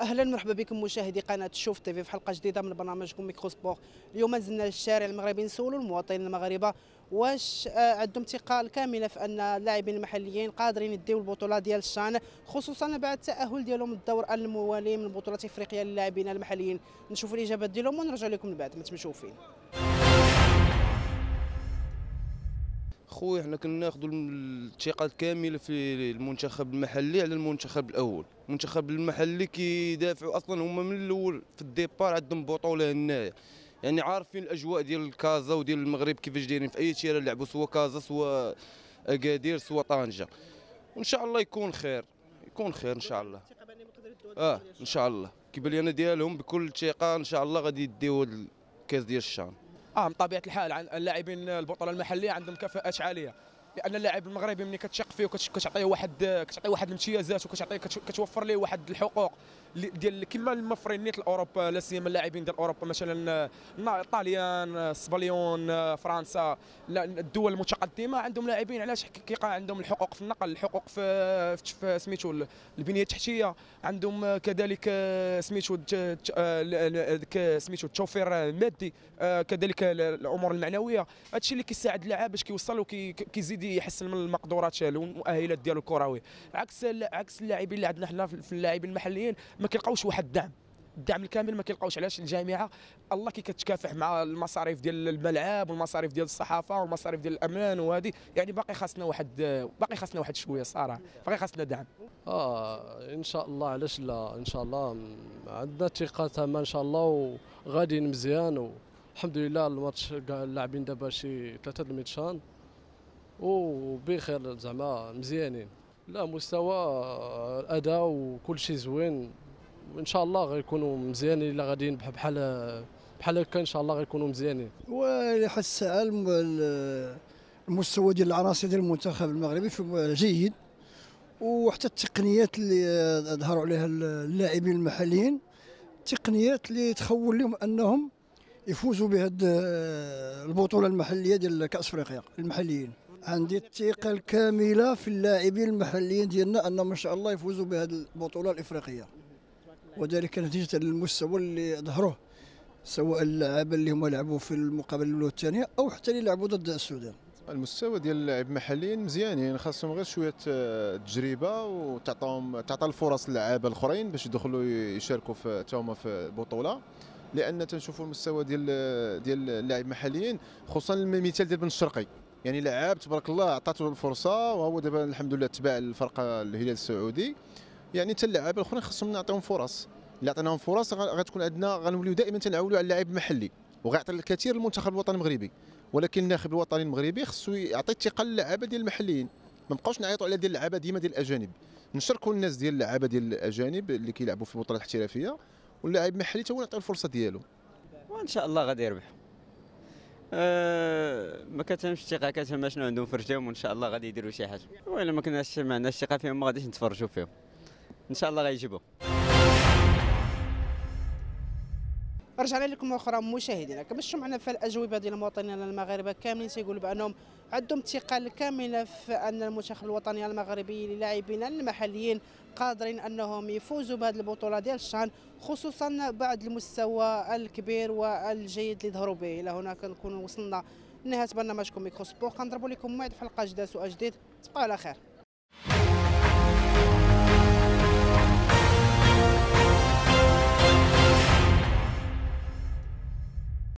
اهلا مرحبا بكم مشاهدي قناه شوف تيفي في حلقه جديده من برنامجكم ميكرو سبور اليوم نزلنا للشارع المغربي نسولوا المواطنين المغاربه واش آه، عندهم ثقه كامله في ان اللاعبين المحليين قادرين يديو البطوله ديال الشان خصوصا بعد التاهل ديالهم الدور الموالي من بطوله افريقيا للاعبين المحليين نشوفوا الاجابات ديالهم ونرجع لكم من بعد ما تمشوا فين خويا حنا كنا ناخذوا الثقه الكامله في المنتخب المحلي على المنتخب الاول المنتخب المحلي كيدافعوا اصلا هما من الاول في الديبار عندهم بطوله هنايا يعني عارفين الاجواء ديال كازا وديال المغرب كيفاش دايرين في اي تيره لعبوا سوا كازا سوا اكادير سوا طنجه وان شاء الله يكون خير يكون خير ان شاء الله اه ان شاء الله كيبان لي انا ديالهم بكل ثقه ان شاء الله غادي يديو الكاس ديال الشام اه بطبيعه الحال اللاعبين البطوله المحليه عندهم كفاءات عاليه لان اللاعب المغربي ملي كتشق فيه وكتعطيه واحد كتعطيه واحد الامتيازات وكتعطيه كتوفر ليه واحد الحقوق ديال كما المفرين نيت اوروبا لا سيما اللاعبين ديال اوروبا مثلا الطاليان سباليون فرنسا الدول المتقدمه عندهم لاعبين علاش كيقع عندهم الحقوق في النقل الحقوق في, في سميتو البنيه التحتيه عندهم كذلك آه، سميتو آه، سميتو التوفير المادي آه، كذلك الامور المعنويه هادشي اللي كيساعد اللاعب باش كيوصل وكيزيد يدي يحسن من المقدورات ديالو والمؤهلات ديالو الكرويه عكس عكس اللاعبين اللي عندنا حنا في اللاعبين المحليين ما كيلقاوش واحد الدعم الدعم الكامل ما كيلقاوش علاش الجامعه الله كي كتكافح مع المصاريف ديال الملعب والمصاريف ديال الصحافه والمصاريف ديال الامان وهذه يعني باقي خاصنا واحد باقي خاصنا واحد شويه صراحه باقي خاصنا دعم اه ان شاء الله علاش لا ان شاء الله عندنا ثقه تامه ان شاء الله وغادي مزيان والحمد لله الماتش كاع اللاعبين دابا شي ثلاثه د الميتشان وبخير زعما مزيانين لا مستوى الاداء وكل شيء زوين وان شاء الله غيكونوا مزيانين الا غاديين بحال بحال هكا ان شاء الله غيكونوا مزيانين وحس المستوى ديال العناصر ديال المنتخب المغربي في جيد وحتى التقنيات اللي ظهروا عليها اللاعبين المحليين تقنيات اللي تخول لهم انهم يفوزوا بهذه البطوله المحليه ديال كاس افريقيا المحليين عندي الثقه الكامله في اللاعبين المحليين ديالنا انهم ان شاء الله يفوزوا بهذه البطوله الافريقيه وذلك نتيجه للمستوى اللي ظهروه سواء اللعابه اللي هما لعبوا في المقابله الاولى والثانيه او حتى اللي لعبوا ضد السودان المستوى ديال اللاعب المحليين مزيانين خاصهم غير شويه آه، تجربه وتعطاهم تعطى الفرص للعابه الاخرين باش يدخلوا يشاركوا في هما في البطوله لان تنشوفوا المستوى ديال آه، ديال اللاعب المحليين خصوصا المثال ديال بن الشرقي يعني لعاب تبارك الله عطاته الفرصه وهو دابا الحمد لله تبع الفرقه الهلال السعودي يعني حتى اللعاب الاخرين خصهم نعطيهم فرص الا عطيناهم فرص غتكون عندنا غنوليو دائما تنعولوا على اللاعب المحلي وغيعطي الكثير للمنتخب الوطني المغربي ولكن الناخب الوطني المغربي خصو يعطي الثقه للعابه ديال المحليين ما نبقاوش نعيطوا على ديال اللعابه ديما ديال الاجانب نشركوا الناس ديال اللعابه ديال الاجانب اللي كيلعبوا في البطوله الاحترافيه واللاعب المحلي تا هو نعطيو الفرصه ديالو وان شاء الله غادي يربح آه، ما كتهمش الثقه كتهم شنو عندهم في رجليهم وان شاء الله غادي يديروا شي حاجه وإلا ما كناش ما عندناش الثقه فيهم ما غاديش نتفرجوا فيهم ان شاء الله غيجيبوا رجعنا لكم اخرى مشاهدينا كمشتوا معنا في الاجوبه ديال المواطنين المغاربه كاملين تيقولوا بانهم عندهم الثقه الكامله في ان المنتخب الوطني المغربي للاعبين المحليين قادرين انهم يفوزوا بهذه البطوله ديال الشان خصوصا بعد المستوى الكبير والجيد اللي ظهروا به الى هنا كنكون وصلنا لنهايه برنامجكم ميكرو سبور كنضربوا لكم موعد في حلقه جديده سؤال جديد تبقوا على خير